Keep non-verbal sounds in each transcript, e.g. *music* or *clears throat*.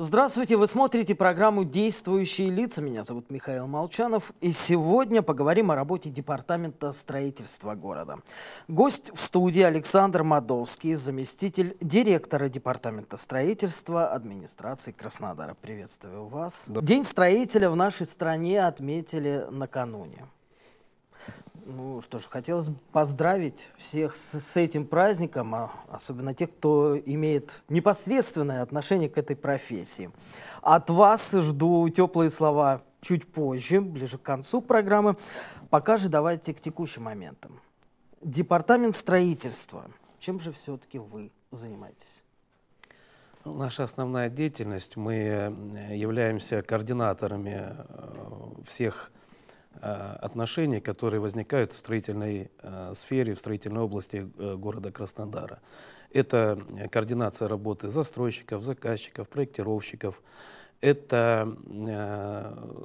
Здравствуйте, вы смотрите программу «Действующие лица». Меня зовут Михаил Молчанов. И сегодня поговорим о работе Департамента строительства города. Гость в студии Александр Мадовский, заместитель директора Департамента строительства администрации Краснодара. Приветствую вас. Да. День строителя в нашей стране отметили накануне. Ну что ж, хотелось бы поздравить всех с, с этим праздником, а особенно тех, кто имеет непосредственное отношение к этой профессии. От вас жду теплые слова чуть позже, ближе к концу программы. Пока же давайте к текущим моментам. Департамент строительства. Чем же все-таки вы занимаетесь? Ну, наша основная деятельность, мы э, являемся координаторами э, всех Э, отношений, которые возникают в строительной э, сфере, в строительной области э, города Краснодара. Это координация работы застройщиков, заказчиков, проектировщиков, это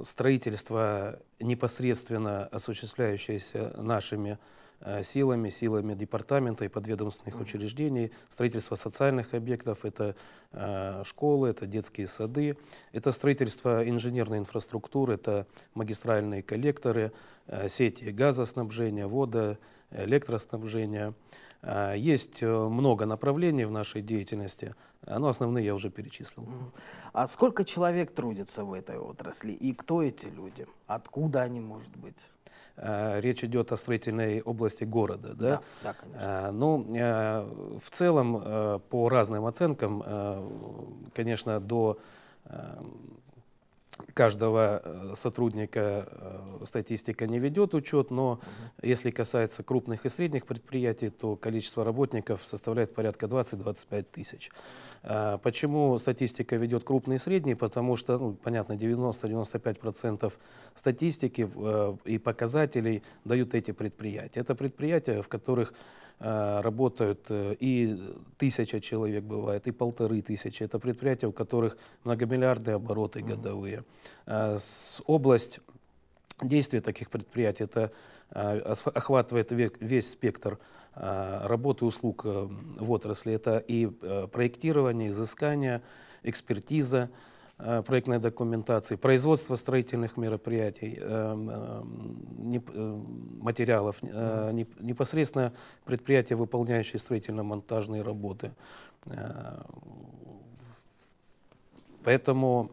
строительство, непосредственно осуществляющееся нашими Э, силами, силами департамента и подведомственных учреждений, строительство социальных объектов, это э, школы, это детские сады, это строительство инженерной инфраструктуры, это магистральные коллекторы, э, сети газоснабжения, вода, электроснабжения. А, есть э, много направлений в нашей деятельности, но основные я уже перечислил. А сколько человек трудится в этой отрасли и кто эти люди? Откуда они, может быть? А, речь идет о строительной области города, да? Да, да конечно. А, ну, в целом, э, по разным оценкам, э, конечно, до каждого э, сотрудника э, статистика не ведет учет, но если касается крупных и средних предприятий, то количество работников составляет порядка 20-25 тысяч. А почему статистика ведет крупные и средние? Потому что, ну, понятно, 90-95% статистики э, и показателей дают эти предприятия. Это предприятия, в которых Э, работают э, и тысяча человек бывает, и полторы тысячи. Это предприятия, у которых многомиллиардные обороты годовые. Э, область действия таких предприятий это охватывает весь спектр работы услуг в отрасли. Это и проектирование, изыскание, экспертиза, Э, проектной документации, производство строительных мероприятий, эм, эм, э, материалов, э, непосредственно предприятия, выполняющие строительно-монтажные работы. Поэтому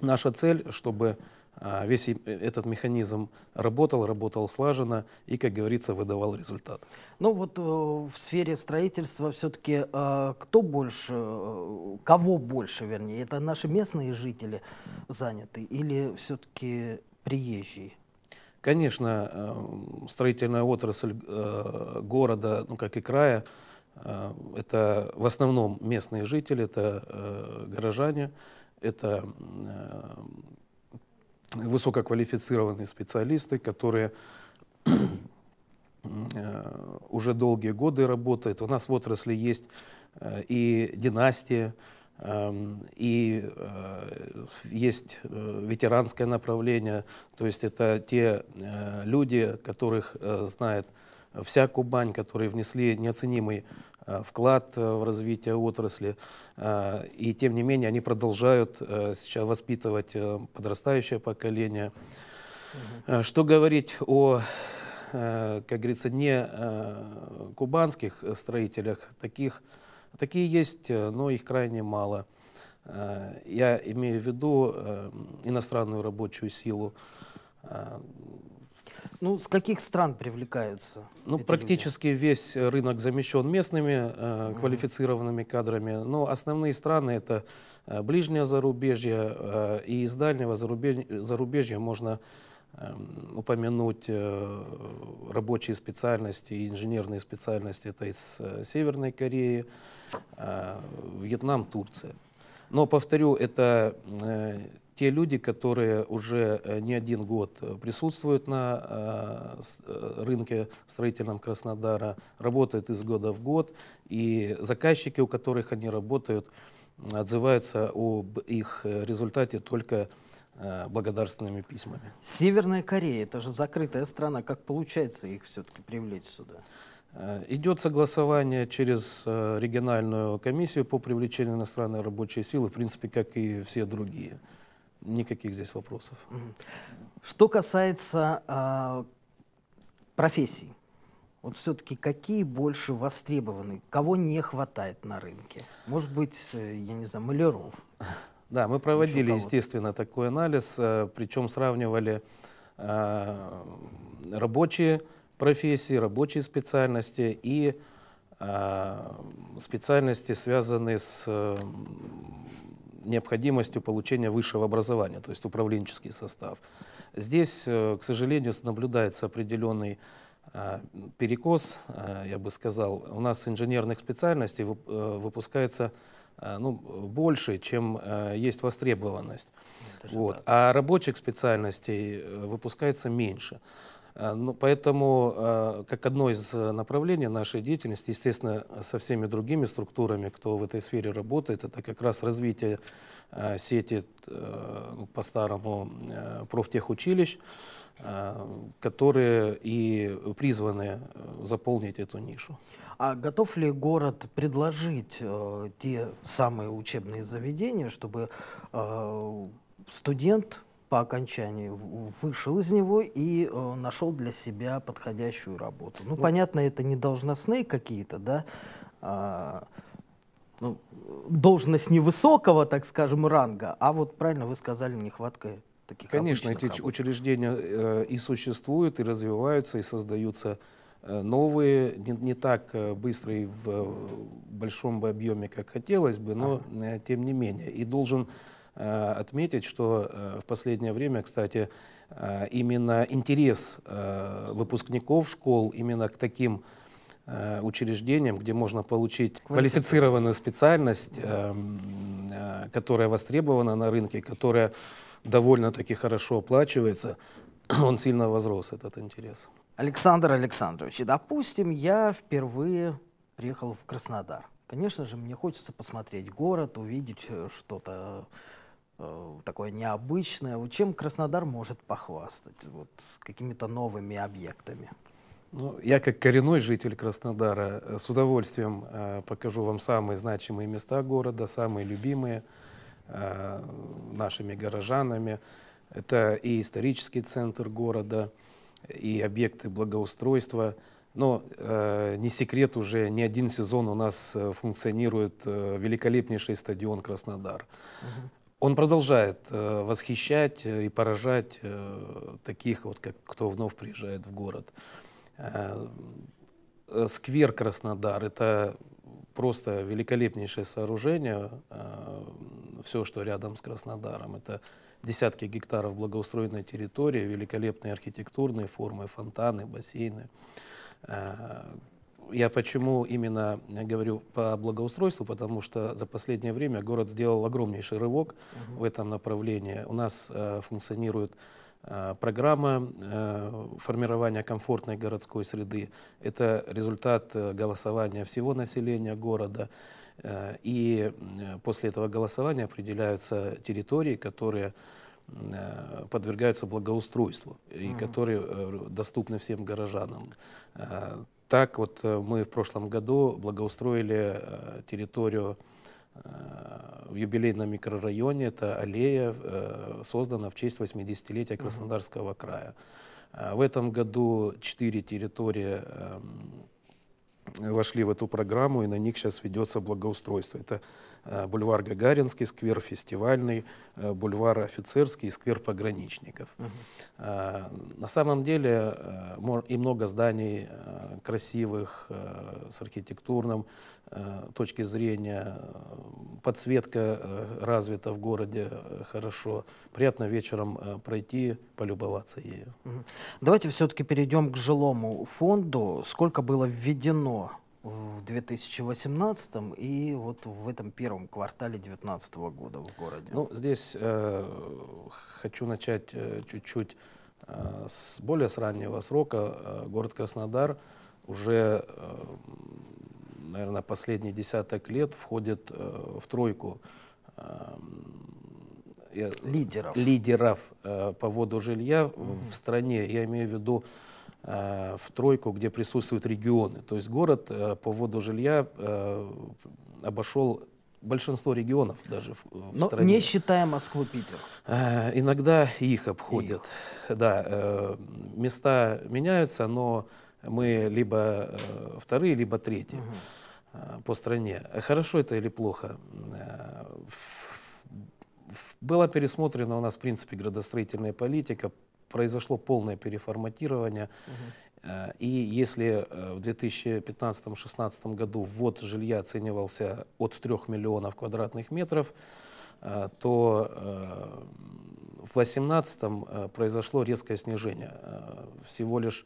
наша цель, чтобы а, весь э, этот механизм работал, работал слаженно и, как говорится, выдавал результат. Ну вот э, в сфере строительства все-таки э, кто больше, кого больше, вернее, это наши местные жители заняты или все-таки приезжие? Конечно, строительная отрасль города, ну как и края, это в основном местные жители, это горожане, это высококвалифицированные специалисты, которые *clears throat* э, уже долгие годы работают. У нас в отрасли есть э, и династия, эм, и э, есть ветеранское направление, то есть это те люди, которых знает вся Кубань, которые внесли неоценимый Э, вклад э, в развитие отрасли. Э, и тем не менее они продолжают сейчас воспитывать подрастающее поколение. Что говорить о как говорится, не кубанских строителях, таких, такие есть, но их крайне мало. Я имею в виду иностранную рабочую силу ну, с каких стран привлекаются? Ну, практически люди? весь рынок замещен местными э, квалифицированными кадрами. Но основные страны это э, ближнее зарубежье, э, и из дальнего зарубежья, зарубежья можно э, упомянуть э, рабочие специальности инженерные специальности. Это из э, Северной Кореи, э, Вьетнам, Турция. Но, повторю, это э, те люди, которые уже э, не один год э, присутствуют на э, рынке строительном Краснодара, работают из года в год, и заказчики, у которых они работают, отзываются об их результате только благодарственными письмами. Северная Корея, это же закрытая страна, как получается их все-таки привлечь сюда? Идет согласование через региональную комиссию по привлечению иностранной рабочей силы, в принципе, как и все другие никаких здесь вопросов. Что касается э, профессий, вот все-таки какие больше востребованы, кого не хватает на рынке? Может быть, э, я не знаю, маляров? *laughs* Да, мы проводили, естественно, такой анализ, э, причем сравнивали э, рабочие профессии, рабочие специальности и э, специальности, связанные с э, необходимостью получения высшего образования, то есть управленческий состав. Здесь, э, к сожалению, наблюдается определенный э, перекос, э, я бы сказал. У нас инженерных специальностей выпускается ну, больше, чем есть востребованность. вот. А рабочих специальностей выпускается меньше. Э, ну, поэтому, э, как одно из э, направлений нашей деятельности, естественно, со всеми другими структурами, кто в этой сфере работает, это как раз развитие сети ну, по-старому профтехучилищ, которые и призваны заполнить эту нишу. А готов ли город предложить те самые учебные заведения, чтобы студент по окончании вышел из него и э, нашел для себя подходящую работу. Ну, ну понятно, это не должностные какие-то, да, а, ну, должность невысокого, так скажем, ранга, а вот правильно вы сказали, нехватка таких Конечно, эти работ. учреждения э, и существуют, и развиваются, и создаются э, новые, не, не так э, быстро и в э, большом бы объеме, как хотелось бы, но ага. тем не менее. И должен Э, отметить, что э, в последнее время, кстати, э, именно интерес выпускников школ именно к таким учреждениям, где можно получить квалифицированную специальность, которая востребована на рынке, которая довольно-таки хорошо оплачивается, *clears throat* он сильно возрос, этот интерес. Александр Александрович, допустим, я впервые приехал в Краснодар. Конечно же, мне хочется посмотреть город, увидеть что-то Э, такое необычное. Вот чем Краснодар может похвастать? Вот какими-то новыми объектами? Ну, я как коренной житель Краснодара э, с удовольствием э, покажу вам самые значимые места города, самые любимые э, нашими горожанами. Это и исторический центр города, и объекты благоустройства. Но э, не секрет, уже не один сезон у нас э, функционирует э, великолепнейший стадион Краснодар. Угу. Он продолжает э, восхищать э, и поражать э, таких, вот, как, кто вновь приезжает в город. Э, сквер Краснодар — это просто великолепнейшее сооружение. Э, все, что рядом с Краснодаром — это десятки гектаров благоустроенной территории, великолепные архитектурные формы, фонтаны, бассейны. Э, я почему именно э, говорю по благоустройству, потому что за последнее время город сделал огромнейший рывок угу. в этом направлении. У нас э, функционирует э, программа э, формирования комфортной городской среды. Это результат голосования всего населения города. И после этого голосования определяются территории, которые подвергаются благоустройству и mm -hmm. которые доступны всем горожанам. Так вот э, мы в прошлом году благоустроили э, территорию э, в юбилейном микрорайоне. Это аллея, создана в честь 80-летия Краснодарского края. В этом году четыре территории эм, вошли в эту программу, и на них сейчас ведется благоустройство. Это э, бульвар Гагаринский, сквер Фестивальный, э, бульвар Офицерский и сквер Пограничников. Uh-huh. На самом деле э, и много зданий красивых, с архитектурным Э, точки зрения, э, подсветка э, развита в городе хорошо. Приятно вечером пройти, полюбоваться ею. Давайте все-таки перейдем к жилому фонду. Сколько было введено в 2018 и вот в этом первом квартале 2019 года в городе? Ну, здесь э, хочу начать э, чуть-чуть э, с более с раннего срока. Э, город Краснодар уже э, наверное, последний десяток лет входит э, в тройку э, лидеров, лидеров э, по воду жилья mm -hmm. в стране. Я имею в виду э, в тройку, где присутствуют регионы. То есть город э, по воду жилья э, обошел большинство регионов даже в, в Но стране. не считая Москву, Питер. Э, иногда их обходят. Их. Да, э, места меняются, но мы либо э, вторые, либо третьи. Угу. Э, по стране. Хорошо это или плохо? Э, была пересмотрена у нас, в принципе, градостроительная политика, произошло полное переформатирование. Э, и если в 2015-2016 году ввод жилья оценивался от 3 миллионов квадратных метров, то в 2018 произошло резкое снижение. Всего лишь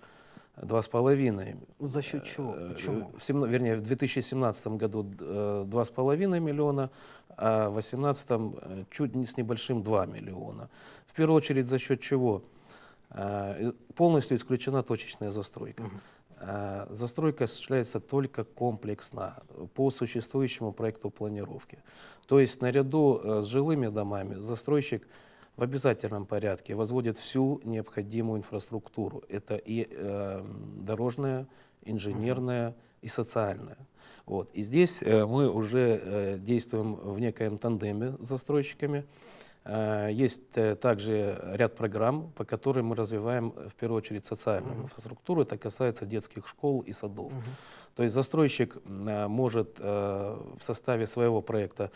два с половиной. Ну, за счет чего? Э, Почему? В, вернее, в 2017 году э, два с половиной миллиона, а в 2018 э, чуть не с небольшим 2 миллиона. В первую очередь за счет чего? Полностью исключена точечная застройка. Угу. Застройка осуществляется только комплексно, по существующему проекту планировки. То есть наряду с жилыми домами застройщик в обязательном порядке возводят всю необходимую инфраструктуру. Это и э, дорожная, инженерная и социальная. Вот. И здесь э, мы уже э, действуем в некоем тандеме с застройщиками. Э, есть э, также ряд программ, по которым мы развиваем э, в первую очередь социальную uh -huh. инфраструктуру. Это касается детских школ и садов. Uh -huh. То есть застройщик э, может э, в составе своего проекта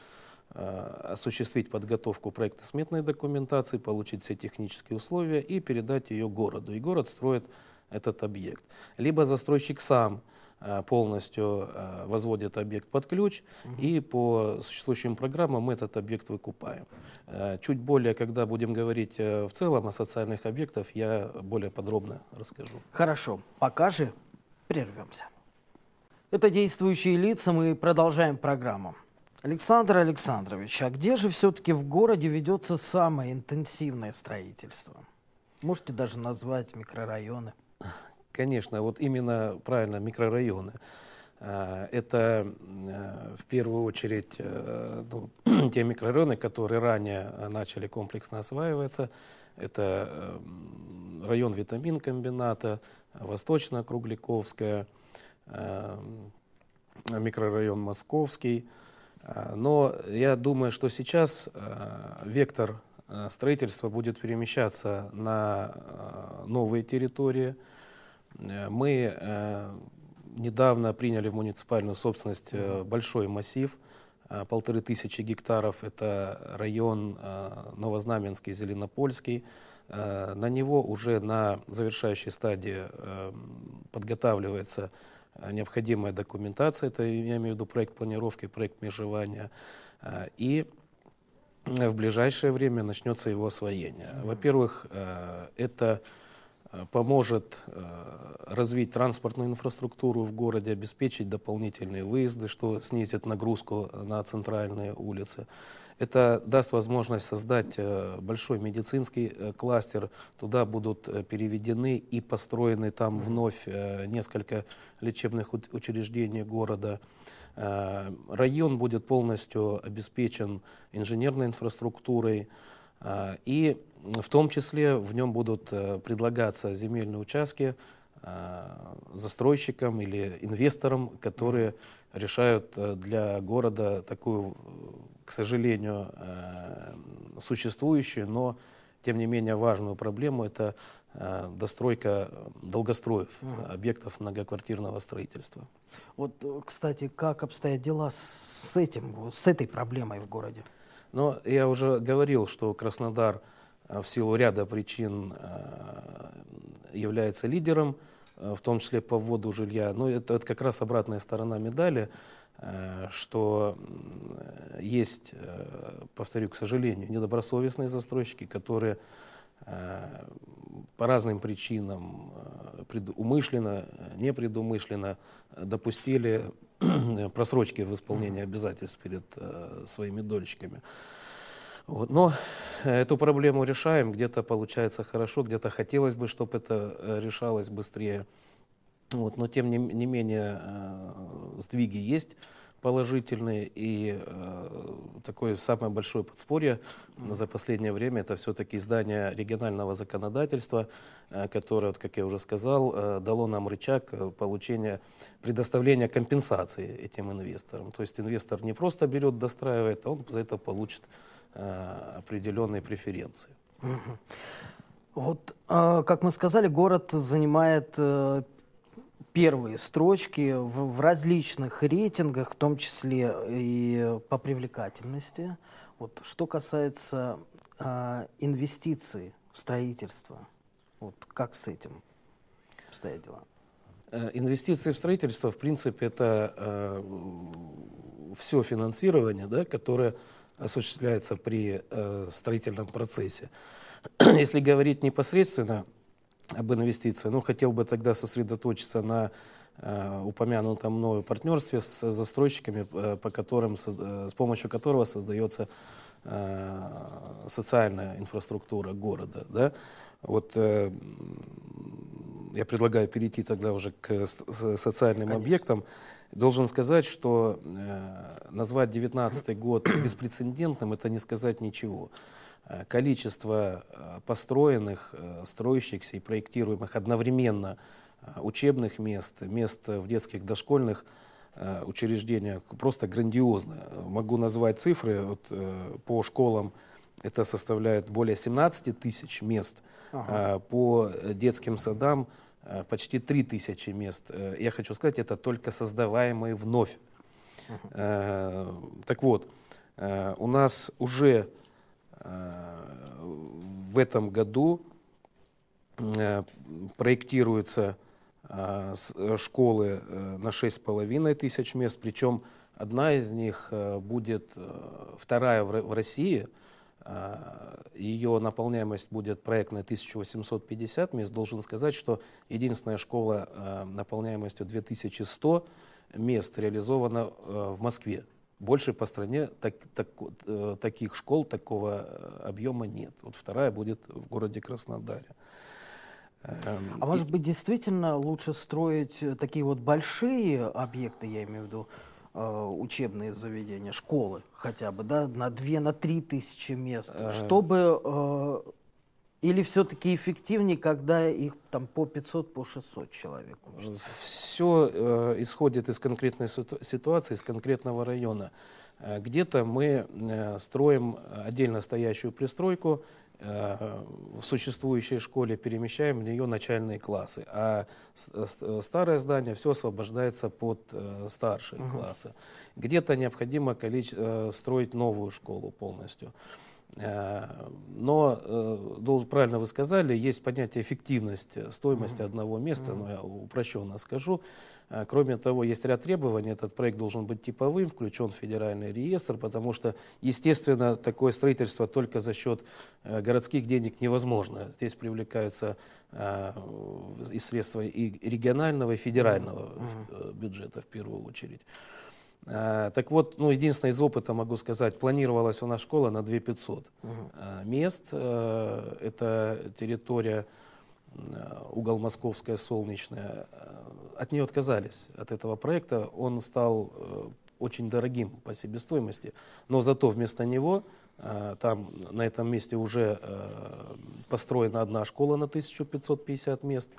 Э, осуществить подготовку проектно-сметной документации, получить все технические условия и передать ее городу. И город строит этот объект. Либо застройщик сам э, полностью э, возводит объект под ключ, и по существующим программам мы этот объект выкупаем. Чуть более, когда будем говорить в целом о социальных объектах, я более подробно расскажу. Хорошо, пока же прервемся. Это действующие лица, мы продолжаем программу. Александр Александрович, а где же все-таки в городе ведется самое интенсивное строительство? Можете даже назвать микрорайоны. Конечно, вот именно правильно микрорайоны. А, это э, в первую очередь э, ну, *clears throat* те микрорайоны, которые ранее начали комплексно осваиваться. Это эм, район витамин-комбината, Восточно-Кругляковская, эм, микрорайон Московский – а, но я думаю, что сейчас э, вектор э, строительства будет перемещаться на э, новые территории. Мы недавно приняли в муниципальную собственность большой массив, полторы тысячи гектаров. Это район Новознаменский, Зеленопольский. На него уже на завершающей стадии подготавливается Э, необходимая документация, это я имею в виду проект планировки, проект межевания, э, и э, в ближайшее время начнется его освоение. Во-первых, это Э, поможет э, развить транспортную инфраструктуру в городе, обеспечить дополнительные выезды, что снизит нагрузку э, на центральные улицы. Это даст возможность создать большой медицинский кластер. Туда будут переведены и построены там вновь несколько лечебных учреждений города. Район будет полностью обеспечен инженерной инфраструктурой, а, и в том числе в нем будут э, предлагаться земельные участки а, застройщикам или инвесторам, которые решают э, для города такую, к сожалению, э, существующую, но тем не менее важную проблему – это достройка долгостроев, угу. объектов многоквартирного строительства. Вот, кстати, как обстоят дела с этим, с этой проблемой в городе? Но я уже говорил, что Краснодар э, в силу ряда причин э, является лидером, э, в том числе по вводу жилья. Но это, это как раз обратная сторона медали, что есть, повторю, к сожалению, недобросовестные застройщики, которые Э, по разным причинам, э, умышленно, э, непредумышленно допустили *clears throat* просрочки в исполнении обязательств перед своими дольщиками. Вот. Но эту проблему решаем, где-то получается хорошо, где-то хотелось бы, чтобы это решалось быстрее. Вот. Но тем не менее сдвиги есть положительный. И э, такое самое большое подспорье за последнее время это все-таки издание регионального законодательства, э, которое, вот, как я уже сказал, э, дало нам рычаг э, получения, предоставления компенсации этим инвесторам. То есть инвестор не просто берет, достраивает, а он за это получит э, определенные преференции. Вот, э, как мы сказали, город занимает э, первые строчки в, в различных рейтингах, в том числе и по привлекательности. Вот, что касается э, инвестиций в строительство, вот как с этим обстоят дела? Э, инвестиции в строительство, в принципе, это э, все финансирование, да, которое осуществляется при э, строительном процессе. *clears throat* Если говорить непосредственно об инвестициях. Ну хотел бы тогда сосредоточиться на э, упомянутом мною партнерстве с застройщиками, э, по которым, э, с помощью которого создается социальная инфраструктура города. Да? Вот я предлагаю перейти тогда уже к социальным Конечно. объектам. Должен сказать, что назвать 2019 год беспрецедентным – это не сказать ничего. Э, количество э, построенных, э, строящихся и проектируемых одновременно учебных мест, мест в детских дошкольных учреждениях просто грандиозно. Могу назвать цифры вот, по школам. Это составляет более 17 тысяч мест. Ага. По детским садам почти 3 тысячи мест. Я хочу сказать, это только создаваемые вновь. Ага. Так вот, у нас уже Э, в этом году э, проектируются э, школы на 6,5 тысяч мест, причем одна из них будет вторая в России, ее наполняемость будет проектная 1850 мест. Должен сказать, что единственная школа наполняемостью 2100 мест реализована в Москве больше по стране так, так, э, таких школ, такого э, объема нет. Вот вторая будет в городе Краснодаре. Эм, а может быть, действительно лучше строить э, такие вот большие объекты, я имею в виду, учебные заведения, школы хотя бы, да, на 2-3 на три тысячи мест, чтобы или все-таки эффективнее, когда их там по 500, по 600 человек учится? Все э, исходит из конкретной ситуации, из конкретного района. Э, где-то мы э, строим отдельно стоящую пристройку, э, в существующей школе перемещаем в нее начальные классы, а старое здание все освобождается под старшие угу. классы. Где-то необходимо количе- строить новую школу полностью. Э, но, э, правильно вы сказали, есть понятие эффективность стоимости одного места, но я упрощенно скажу. Э, кроме того, есть ряд требований, этот проект должен быть типовым, включен в федеральный реестр, потому что, естественно, такое строительство только за счет городских денег невозможно. Здесь привлекаются и средства и регионального, и федерального бюджета в первую очередь. Э, так вот, ну, единственное из опыта могу сказать, планировалась у нас школа на 2500 угу. Э, мест. Э, это территория угол Московская, Солнечная. От нее отказались, от этого проекта. Он стал очень дорогим по себестоимости, но зато вместо него Э, там на этом месте уже э, построена одна школа на 1550 мест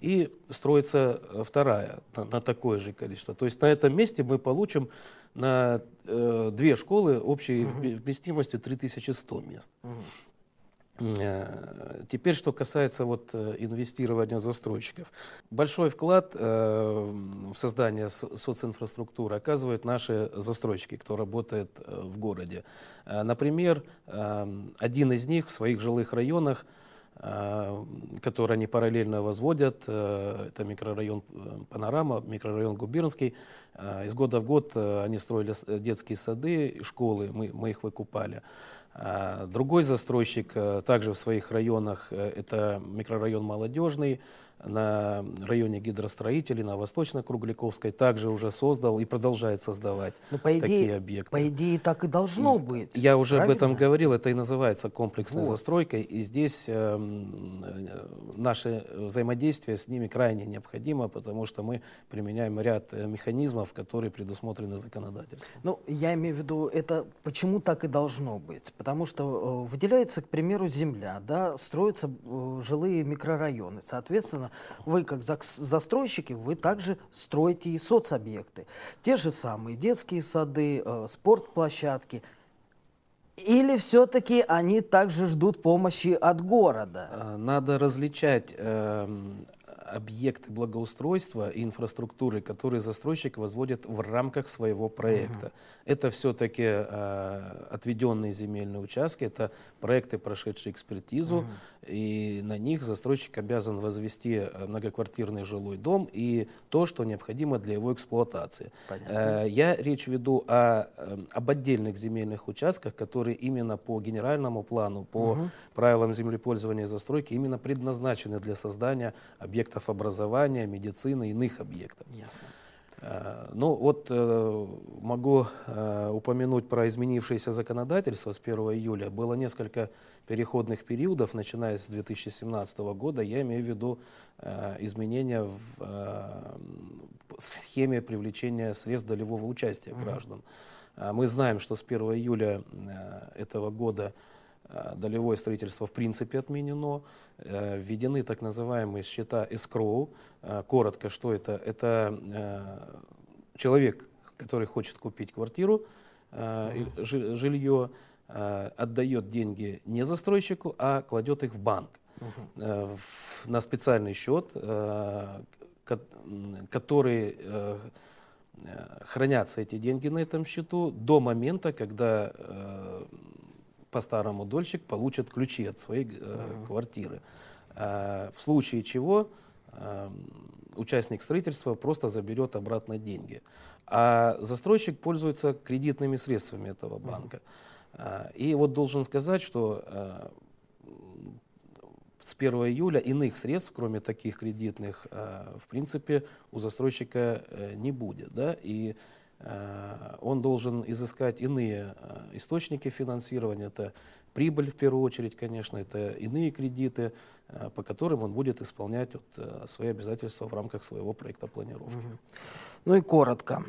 и строится э, вторая на такое же количество. То есть на этом месте мы получим на две школы общей вместимостью 3100 мест. Угу. Э, теперь, что касается вот э, инвестирования застройщиков. Большой вклад э, в создание социнфраструктуры оказывают наши застройщики, кто работает в городе. Например, один из них в своих жилых районах которые они параллельно возводят. Это микрорайон Панорама, микрорайон Губернский. Из года в год они строили детские сады, школы, мы, мы их выкупали. Другой застройщик э, также в своих районах, э, это микрорайон Молодежный, на районе гидростроителей, на восточно кругликовской также уже создал и продолжает создавать ну, по идее, такие объекты. По идее, так и должно и, быть. Я уже об этом говорил, это и называется комплексной вот. застройкой, и здесь эм, э, наше взаимодействие с ними крайне необходимо, потому что мы применяем ряд э, механизмов, которые предусмотрены законодательством. Ну, я имею в виду, это почему так и должно быть? Потому что э, выделяется, к примеру, земля, да, строятся э, жилые микрорайоны, соответственно, вы как застройщики, вы также строите и соцобъекты. Те же самые детские сады, э, спортплощадки – или все-таки они также ждут помощи от города? Э, надо различать эм, объекты благоустройства и инфраструктуры, которые застройщик возводит в рамках своего проекта. Угу. Это все-таки э, отведенные земельные участки, это проекты, прошедшие экспертизу, угу. и на них застройщик обязан возвести э, многоквартирный жилой дом и то, что необходимо для его эксплуатации. Э, я речь веду о, э, об отдельных земельных участках, которые именно по генеральному плану, по угу. правилам землепользования и застройки именно предназначены для создания объектов объектов образования, медицины, иных объектов. Ясно. Э, ну вот э, могу э, упомянуть про изменившееся законодательство с 1 июля. Было несколько переходных периодов, начиная с 2017 года. Я имею в виду изменения в схеме привлечения средств долевого участия граждан. Мы знаем, что с 1 июля этого года Э, долевое строительство в принципе отменено, э, введены так называемые счета escrow. Э, коротко, что это? Это человек, который хочет купить квартиру, жилье, отдает деньги не застройщику, а кладет их в банк на специальный счет, который хранятся эти деньги на этом счету до момента, когда по-старому дольщик получит ключи от своей э, ага. квартиры. Э, в случае чего э, участник строительства просто заберет обратно деньги. А застройщик пользуется кредитными средствами этого банка. Ага. Э, и вот должен сказать, что э, с 1 июля иных средств, кроме таких кредитных, э, в принципе, у застройщика не будет. Да? И Э, он должен изыскать иные э, источники финансирования. Это прибыль, в первую очередь, конечно, это иные кредиты, э, по которым он будет исполнять вот свои обязательства в рамках своего проекта планировки. Ну и коротко.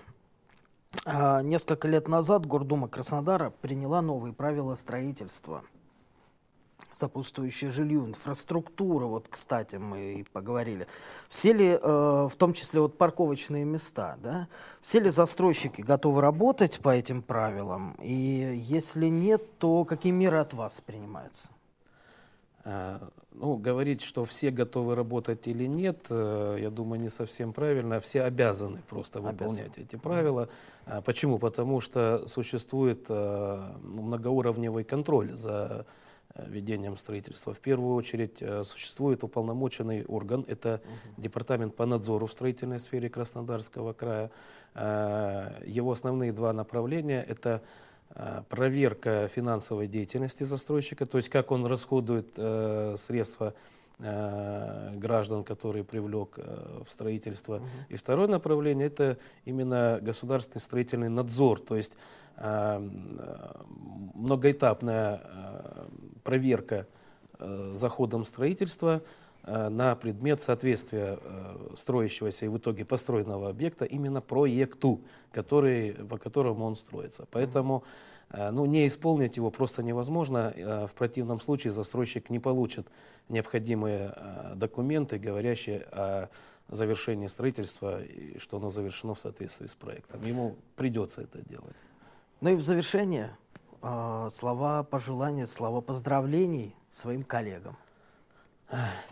Несколько лет назад Гордума Краснодара приняла новые правила строительства – сопутствующее жилье, инфраструктура, вот, кстати, мы и поговорили. Все ли, э, в том числе, вот парковочные места, да, все ли застройщики готовы работать по этим правилам? И если нет, то какие меры от вас принимаются? Э, ну, говорить, что все готовы работать или нет, э, я думаю, не совсем правильно. Все обязаны просто выполнять обязаны. эти правила. А почему? Потому что существует э, многоуровневый контроль за Э, ведением строительства. В первую очередь э, существует уполномоченный орган, это угу. Департамент по надзору в строительной сфере Краснодарского края. Э, его основные два направления – это проверка финансовой деятельности застройщика, то есть как он расходует средства средства Э, граждан, которые привлек э, в строительство. Угу. И второе направление – это именно государственный строительный надзор, то есть э, многоэтапная проверка за ходом строительства – Э, на предмет соответствия э, строящегося и в итоге построенного объекта именно проекту, который, по которому он строится. Поэтому э, ну, не исполнить его просто невозможно. В противном случае застройщик не получит необходимые документы, говорящие о завершении строительства, и что оно завершено в соответствии с проектом. Ему придется это делать. Ну и в завершение слова пожелания, слова поздравлений своим коллегам.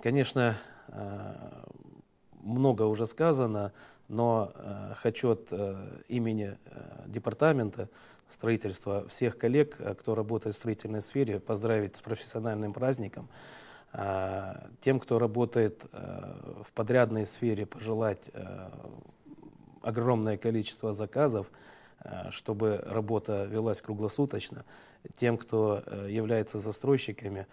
Конечно, э, много уже сказано, но э, хочу от э, имени департамента строительства всех коллег, кто работает в строительной сфере, поздравить с профессиональным праздником. Тем, кто работает в подрядной сфере, пожелать огромное количество заказов, чтобы работа велась круглосуточно. Тем, кто является застройщиками,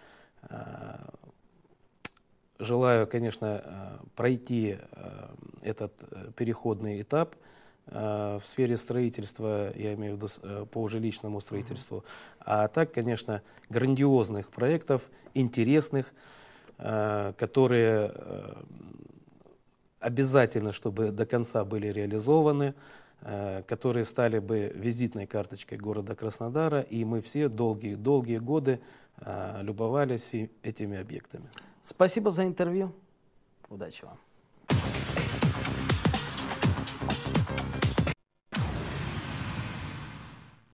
желаю, конечно, э, пройти э, этот э, переходный этап в сфере строительства, я имею в виду по жилищному строительству, а так, конечно, грандиозных проектов, интересных, которые обязательно, чтобы до конца были реализованы, которые стали бы визитной карточкой города Краснодара, и мы все долгие-долгие годы любовались этими объектами. Спасибо за интервью. Удачи вам.